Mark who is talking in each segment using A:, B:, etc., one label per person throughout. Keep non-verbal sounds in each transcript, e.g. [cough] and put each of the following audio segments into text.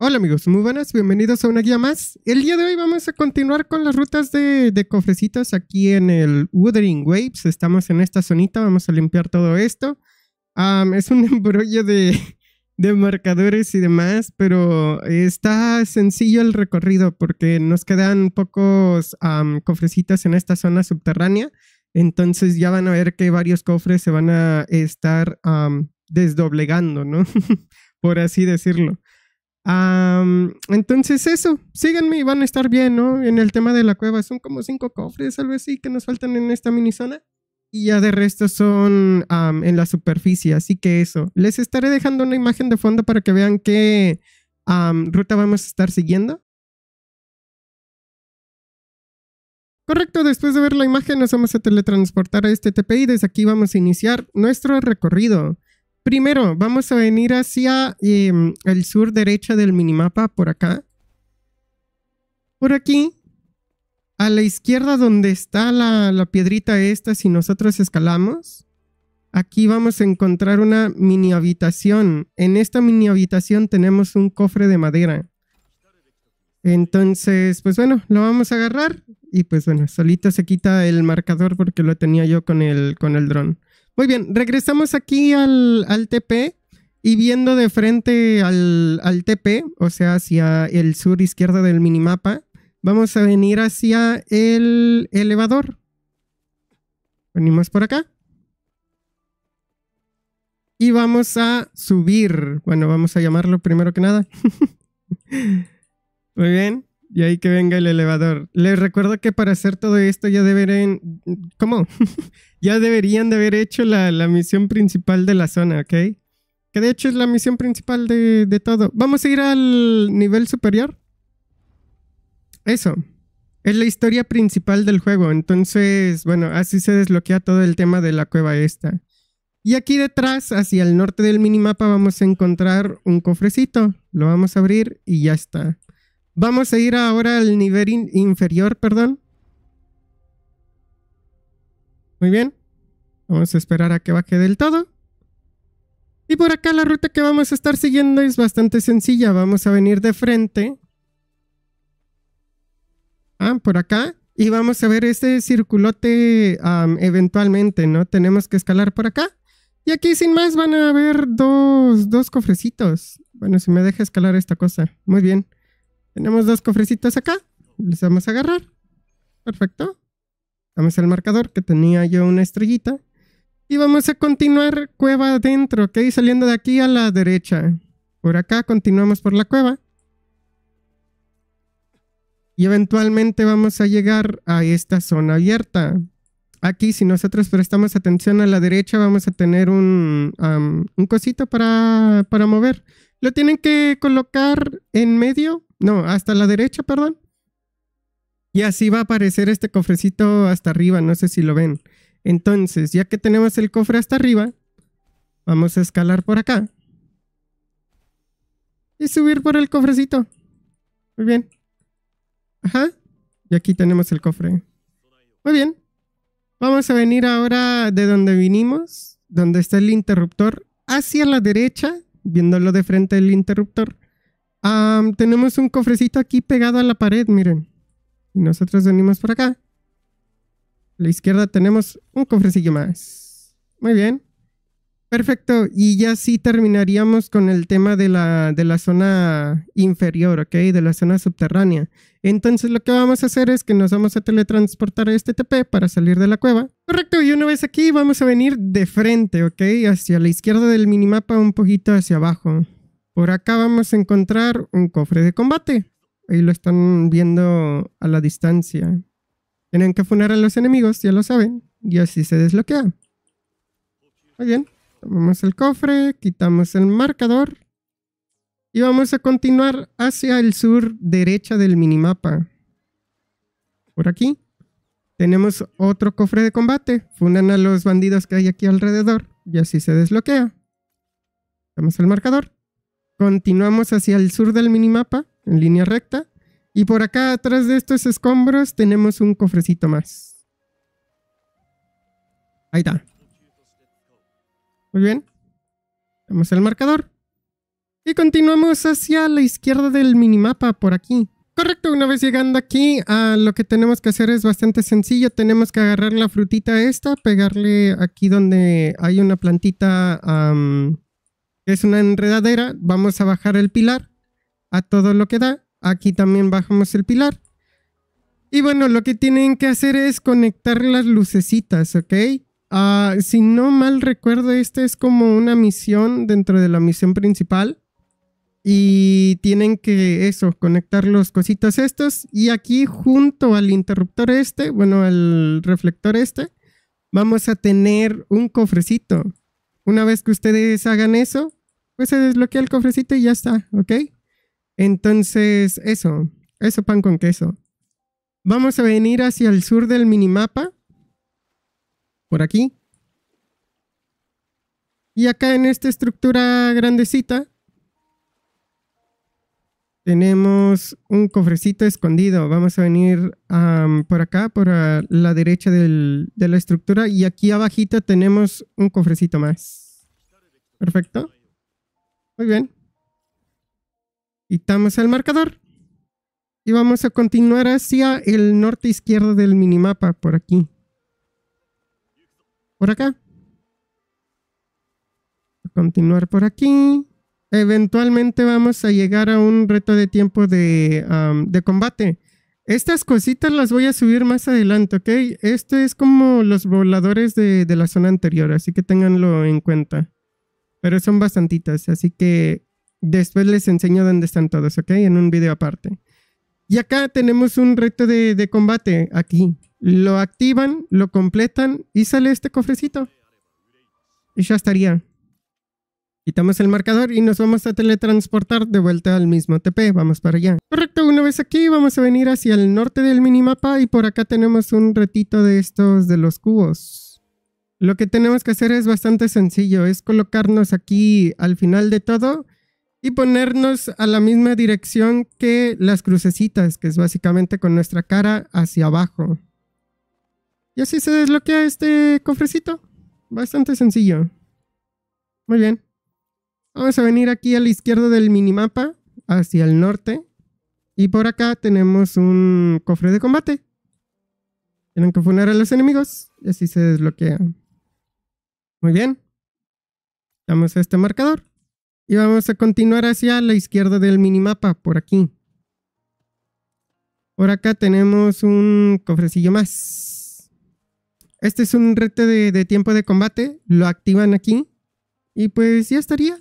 A: Hola amigos, muy buenas, bienvenidos a una guía más. El día de hoy vamos a continuar con las rutas de, cofrecitos aquí en el Wuthering Waves. Estamos en esta zonita, vamos a limpiar todo esto. es un [laughs] embrollo de, marcadores y demás, pero está sencillo el recorrido porque nos quedan pocos um, cofrecitos en esta zona subterránea. Entonces ya van a ver que varios cofres se van a estar desdoblegando, ¿no? [laughs] Por así decirlo entonces eso, síganme y van a estar bien, ¿no? En el tema de la cueva son como cinco cofres, algo así, que nos faltan en esta mini zona. Y ya de resto son en la superficie, así que eso. Les estaré dejando una imagen de fondo para que vean qué ruta vamos a estar siguiendo. Correcto, después de ver la imagen nos vamos a teletransportar a este TPI. Desde aquí vamos a iniciar nuestro recorrido. Primero, vamos a venir hacia em, el sur derecha del minimapa, por acá. Por aquí, a la izquierda donde está la, piedrita esta, si nosotros escalamos, aquí vamos a encontrar una mini habitación. En esta mini habitación tenemos un cofre de madera. Entonces, pues bueno, lo vamos a agarrar y pues bueno, solito se quita el marcador porque lo tenía yo con el, con el dron. Muy bien, regresamos aquí al, TP y viendo de frente al, TP, o sea, hacia el sur izquierdo del minimapa, vamos a venir hacia el elevador. Venimos por acá. Y vamos a subir. Bueno, vamos a llamarlo primero que nada. [laughs] Muy bien. Y ahí que venga el elevador. Les recuerdo que para hacer todo esto ya deberán... ¿Cómo? [laughs] ya deberían de haber hecho la, misión principal de la zona, ¿ok? Que de hecho es la misión principal de, todo. Vamos a ir al nivel superior. Eso. Es la historia principal del juego. Entonces, bueno, así se desbloquea todo el tema de la cueva esta. Y aquí detrás, hacia el norte del minimapa, vamos a encontrar un cofrecito. Lo vamos a abrir y ya está. Vamos a ir ahora al nivel inferior, perdón. Muy bien. Vamos a esperar a que baje del todo. Y por acá la ruta que vamos a estar siguiendo es bastante sencilla. Vamos a venir de frente. Ah, por acá. Y vamos a ver este circulote eventualmente, ¿no? Tenemos que escalar por acá. Y aquí sin más van a haber dos, dos cofrecitos. Bueno, si me deja escalar esta cosa. Muy bien. Tenemos dos cofrecitos acá. Les vamos a agarrar. Perfecto. Vamos al marcador que tenía yo una estrellita. Y vamos a continuar cueva adentro, ok, saliendo de aquí a la derecha. Por acá continuamos por la cueva. Y eventualmente vamos a llegar a esta zona abierta. Aquí, si nosotros prestamos atención a la derecha, vamos a tener un, un cosito para, para mover. Lo tienen que colocar en medio, no, hasta la derecha, perdón. Y así va a aparecer este cofrecito hasta arriba, no sé si lo ven. Entonces, ya que tenemos el cofre hasta arriba, vamos a escalar por acá. Y subir por el cofrecito. Muy bien. Ajá. Y aquí tenemos el cofre. Muy bien. Vamos a venir ahora de donde vinimos, donde está el interruptor, hacia la derecha, viéndolo de frente el interruptor. Ah, tenemos un cofrecito aquí pegado a la pared, miren. Y nosotros venimos por acá. A la izquierda tenemos un cofrecillo más. Muy bien. Perfecto. Y ya sí terminaríamos con el tema de la, de la zona inferior, ¿ok? De la zona subterránea. Entonces lo que vamos a hacer es que nos vamos a teletransportar a este TP para salir de la cueva. Correcto. Y una vez aquí vamos a venir de frente, ¿ok? Hacia la izquierda del minimapa, un poquito hacia abajo. Por acá vamos a encontrar un cofre de combate. Ahí lo están viendo a la distancia. Tienen que funar a los enemigos, ya lo saben, y así se desbloquea. Muy bien, tomamos el cofre, quitamos el marcador y vamos a continuar hacia el sur derecha del minimapa. Por aquí tenemos otro cofre de combate, funan a los bandidos que hay aquí alrededor y así se desbloquea. Quitamos el marcador. Continuamos hacia el sur del minimapa en línea recta. Y por acá, atrás de estos escombros, tenemos un cofrecito más. Ahí está. Muy bien. Tenemos el marcador. Y continuamos hacia la izquierda del minimapa, por aquí. Correcto, una vez llegando aquí, a ah, lo que tenemos que hacer es bastante sencillo. Tenemos que agarrar la frutita esta, pegarle aquí donde hay una plantita que es una enredadera. Vamos a bajar el pilar a todo lo que da. Aquí también bajamos el pilar. Y bueno, lo que tienen que hacer es conectar las lucecitas, ¿ok? Ah, si no mal recuerdo, esta es como una misión dentro de la misión principal. Y tienen que eso, conectar los cositos estos. Y aquí junto al interruptor este, bueno, al reflector este, vamos a tener un cofrecito. Una vez que ustedes hagan eso, pues se desbloquea el cofrecito y ya está, ¿ok? Entonces, eso, eso pan con queso. Vamos a venir hacia el sur del minimapa. Por aquí. Y acá en esta estructura grandecita tenemos un cofrecito escondido. Vamos a venir por acá, por la derecha de la estructura. Y aquí abajito tenemos un cofrecito más. Perfecto. Muy bien. Quitamos el marcador. Y vamos a continuar hacia el norte izquierdo del minimapa, por aquí. Por acá. A continuar por aquí. Eventualmente vamos a llegar a un reto de tiempo de, combate. Estas cositas las voy a subir más adelante, ¿ok? esto es como los voladores de, de la zona anterior, así que ténganlo en cuenta. Pero son bastantitas, así que Después les enseño dónde están todos, ¿ok? En un video aparte. Y acá tenemos un reto de, de combate aquí. Lo activan, lo completan y sale este cofrecito. Y ya estaría. Quitamos el marcador y nos vamos a teletransportar de vuelta al mismo TP. Vamos para allá. Correcto, una vez aquí vamos a venir hacia el norte del minimapa y por acá tenemos un retito de estos de los cubos. Lo que tenemos que hacer es bastante sencillo, es colocarnos aquí al final de todo y ponernos a la misma dirección que las crucecitas, que es básicamente con nuestra cara hacia abajo. Y así se desbloquea este cofrecito. Bastante sencillo. Muy bien. Vamos a venir aquí a la izquierda del minimapa, hacia el norte. Y por acá tenemos un cofre de combate. Tienen que funerar a los enemigos y así se desbloquea. Muy bien. Damos este marcador. Y vamos a continuar hacia la izquierda del minimapa, por aquí. Por acá tenemos un cofrecillo más. Este es un reto de, tiempo de combate. Lo activan aquí. Y pues ya estaría.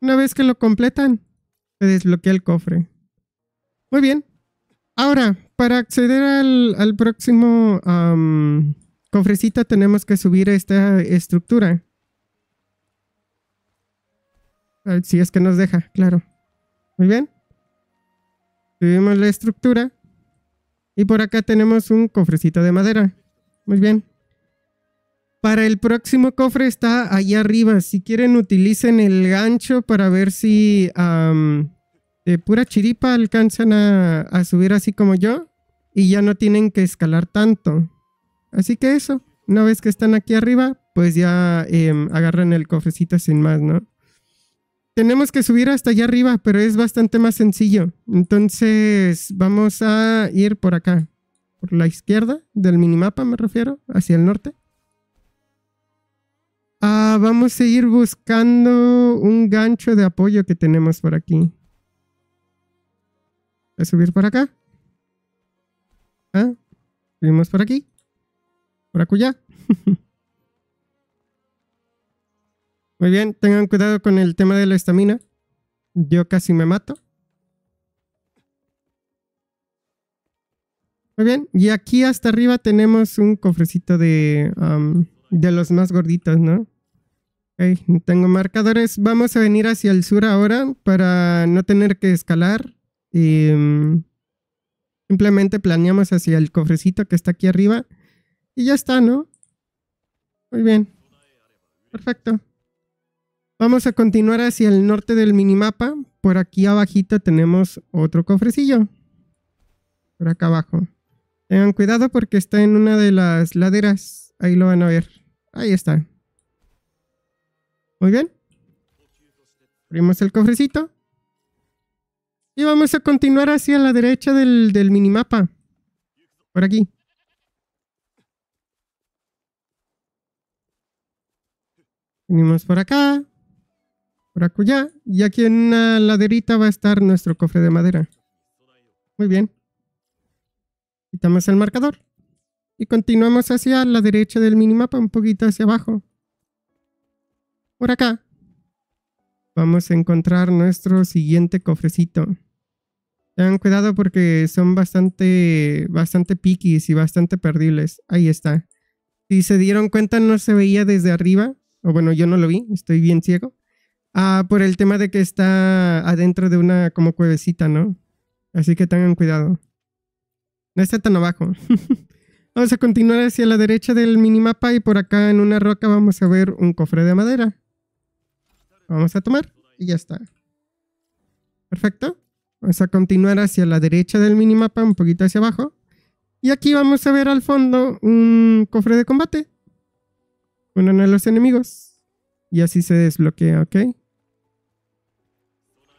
A: Una vez que lo completan, se desbloquea el cofre. Muy bien. Ahora, para acceder al, próximo cofrecito tenemos que subir esta estructura. Si es que nos deja, claro. Muy bien. Subimos la estructura. Y por acá tenemos un cofrecito de madera. Muy bien. Para el próximo cofre está ahí arriba. Si quieren, utilicen el gancho para ver si de pura chiripa alcanzan a, subir así como yo. Y ya no tienen que escalar tanto. Así que eso. Una vez que están aquí arriba, pues ya em, agarran el cofrecito sin más, ¿no? tenemos que subir hasta allá arriba, pero es bastante más sencillo. Entonces vamos a ir por acá, por la izquierda del minimapa me refiero, hacia el norte. Ah, vamos a ir buscando un gancho de apoyo que tenemos por aquí. A subir por acá. Ah, subimos por aquí. Por ya? [laughs] Muy bien, tengan cuidado con el tema de la estamina. Yo casi me mato. Muy bien, y aquí hasta arriba tenemos un cofrecito de, los más gorditos, ¿no? tengo marcadores. Vamos a venir hacia el sur ahora para no tener que escalar. Em, simplemente planeamos hacia el cofrecito que está aquí arriba. Y ya está, ¿no? Muy bien. Perfecto. Vamos a continuar hacia el norte del minimapa. Por aquí abajito tenemos otro cofrecillo. Por acá abajo. Tengan cuidado porque está en una de las laderas. Ahí lo van a ver. Ahí está. Muy bien. Abrimos el cofrecito. Y vamos a continuar hacia la derecha del, del minimapa. Por aquí. Venimos por acá por acullá. Y aquí en la laderita va a estar nuestro cofre de madera. Muy bien. Quitamos el marcador. Y continuamos hacia la derecha del minimapa, un poquito hacia abajo. Por acá. Vamos a encontrar nuestro siguiente cofrecito. Tengan cuidado porque son bastante, bastante piquis y bastante perdibles. Ahí está. Si se dieron cuenta, no se veía desde arriba. O bueno, yo no lo vi, estoy bien ciego. Ah, por el tema de que está adentro de una como cuevecita, ¿no? Así que tengan cuidado. No está tan abajo. [laughs] vamos a continuar hacia la derecha del minimapa y por acá en una roca vamos a ver un cofre de madera. Vamos a tomar y ya está. Perfecto. Vamos a continuar hacia la derecha del minimapa, un poquito hacia abajo. Y aquí vamos a ver al fondo un cofre de combate. no de los enemigos. Y así se desbloquea, ¿ok?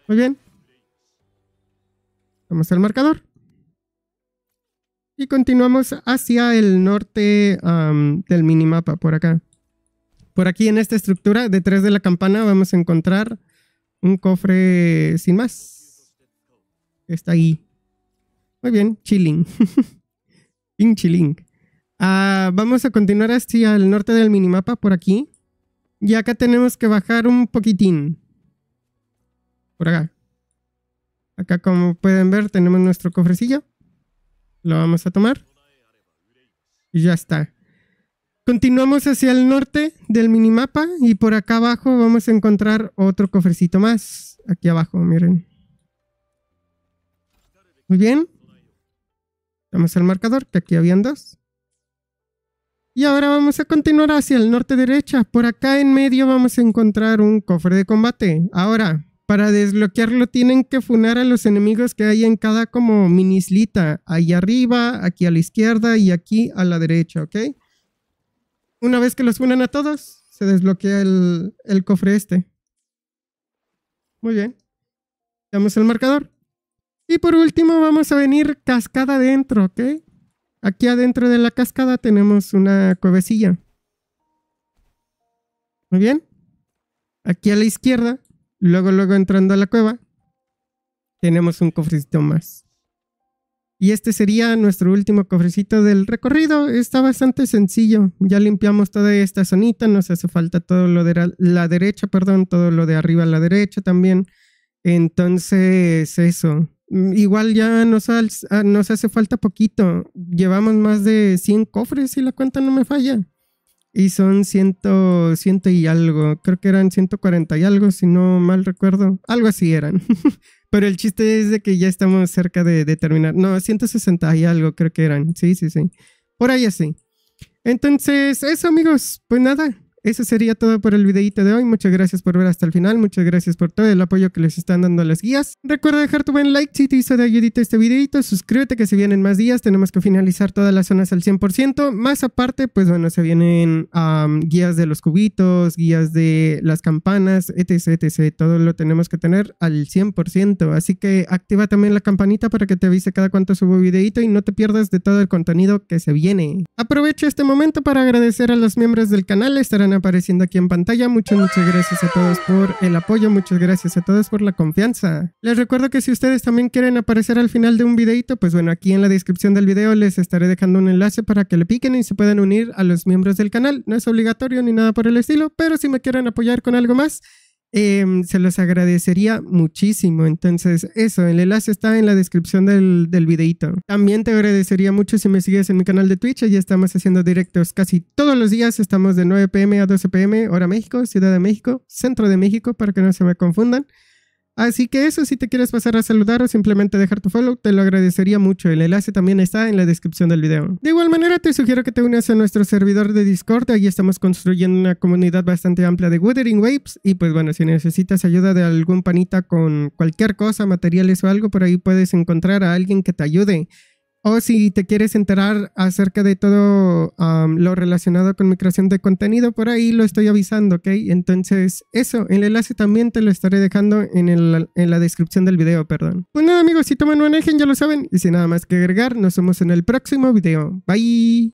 A: Muy bien. Vamos al marcador. Y continuamos hacia el norte del minimapa, por acá. Por aquí en esta estructura, detrás de la campana, vamos a encontrar un cofre sin más. Está ahí. Muy bien, chilling. [laughs] Ping chilling. Ah, vamos a continuar hacia el norte del minimapa, por aquí. Y acá tenemos que bajar un poquitín por acá. Acá como pueden ver tenemos nuestro cofrecillo. Lo vamos a tomar. Y ya está. Continuamos hacia el norte del minimapa y por acá abajo vamos a encontrar otro cofrecito más. Aquí abajo, miren. Muy bien. Vamos al marcador, que aquí habían dos. Y ahora vamos a continuar hacia el norte derecha. Por acá en medio vamos a encontrar un cofre de combate. Ahora, para desbloquearlo tienen que funar a los enemigos que hay en cada como minislita. Ahí arriba, aquí a la izquierda y aquí a la derecha, ¿ok? Una vez que los funan a todos, se desbloquea el, el cofre este. Muy bien. Damos el marcador. Y por último vamos a venir cascada adentro, ¿ok? Aquí adentro de la cascada tenemos una cuevecilla. Muy bien. Aquí a la izquierda Luego, luego entrando a la cueva, tenemos un cofrecito más. Y este sería nuestro último cofrecito del recorrido. Está bastante sencillo. Ya limpiamos toda esta zonita. Nos hace falta todo lo de la derecha, perdón, todo lo de arriba a la derecha también. Entonces, eso. Igual ya nos, hace falta poquito. Llevamos más de 100 cofres, y la cuenta no me falla. Y son ciento, ciento y algo. Creo que eran 140 y algo, si no mal recuerdo. Algo así eran. [laughs] Pero el chiste es de que ya estamos cerca de, terminar. No, 160 y algo creo que eran. Sí, sí, sí. Por ahí así. Entonces, eso amigos. Pues nada, eso sería todo por el videito de hoy. Muchas gracias por ver hasta el final. Muchas gracias por todo el apoyo que les están dando a las guías. Recuerda dejar tu buen like si te hizo de ayudita este videito. Suscríbete que se vienen más días. Tenemos que finalizar todas las zonas al 100%. Más aparte, pues bueno, se vienen guías de los cubitos, guías de las campanas, etc, etc. Todo lo tenemos que tener al 100%. Así que activa también la campanita para que te avise cada cuánto subo videito y no te pierdas de todo el contenido que se viene. aprovecho este momento para agradecer a los miembros del canal. Estarán apareciendo aquí en pantalla. Muchas, muchas gracias a todos por el apoyo, muchas gracias a todos por la confianza. Les recuerdo que si ustedes también quieren aparecer al final de un videito, pues bueno, aquí en la descripción del video les estaré dejando un enlace para que le piquen y se puedan unir a los miembros del canal. No es obligatorio ni nada por el estilo, pero si me quieren apoyar con algo más, Em, se los agradecería muchísimo. Entonces, eso, el enlace está en la descripción del, del videito. También te agradecería mucho si me sigues en mi canal de Twitch. ya estamos haciendo directos casi todos los días. Estamos de 9 pm a 12 pm, hora México, Ciudad de México, Centro de México, para que no se me confundan. Así que eso, si te quieres pasar a saludar o simplemente dejar tu follow, te lo agradecería mucho. El enlace también está en la descripción del video. De igual manera, te sugiero que te unas a nuestro servidor de Discord. Ahí estamos construyendo una comunidad bastante amplia de Wuthering Waves. Y pues bueno, si necesitas ayuda de algún panita con cualquier cosa, materiales o algo, por ahí puedes encontrar a alguien que te ayude. O si te quieres enterar acerca de todo lo relacionado con mi creación de contenido, por ahí lo estoy avisando, ¿ok? Entonces, eso, el enlace también te lo estaré dejando en, en la descripción del video, perdón. Pues nada, amigos, si toman un eje, ya lo saben. Y sin nada más que agregar, nos vemos en el próximo video. Bye.